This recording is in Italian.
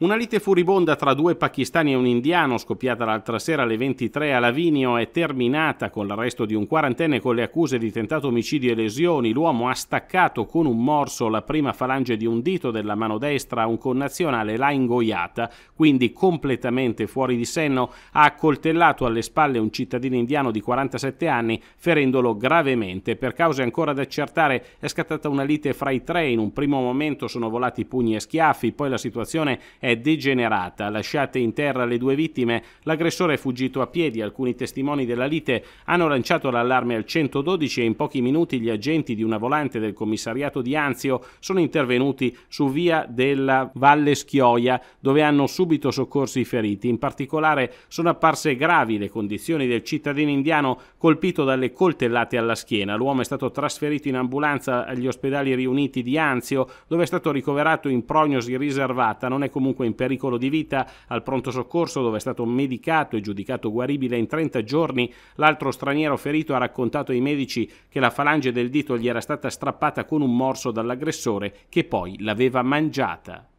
Una lite furibonda tra due pakistani e un indiano scoppiata l'altra sera alle 23 a Lavinio è terminata con l'arresto di un quarantenne con le accuse di tentato omicidio e lesioni. L'uomo ha staccato con un morso la prima falange di un dito della mano destra a un connazionale, l'ha ingoiata, quindi completamente fuori di senno, ha accoltellato alle spalle un cittadino indiano di 47 anni, ferendolo gravemente. Per cause ancora da accertare è scattata una lite fra i tre, in un primo momento sono volati pugni e schiaffi, poi la situazione è è degenerata. Lasciate in terra le due vittime, l'aggressore è fuggito a piedi, alcuni testimoni della lite hanno lanciato l'allarme al 112 e in pochi minuti gli agenti di una volante del commissariato di Anzio sono intervenuti su via della Valle Schioia, dove hanno subito soccorso i feriti. In particolare sono apparse gravi le condizioni del cittadino indiano colpito dalle coltellate alla schiena. L'uomo è stato trasferito in ambulanza agli ospedali riuniti di Anzio, dove è stato ricoverato in prognosi riservata. Non è comunque comunque in pericolo di vita al pronto soccorso dove è stato medicato e giudicato guaribile in 30 giorni. L'altro straniero ferito ha raccontato ai medici che la falange del dito gli era stata strappata con un morso dall'aggressore che poi l'aveva mangiata.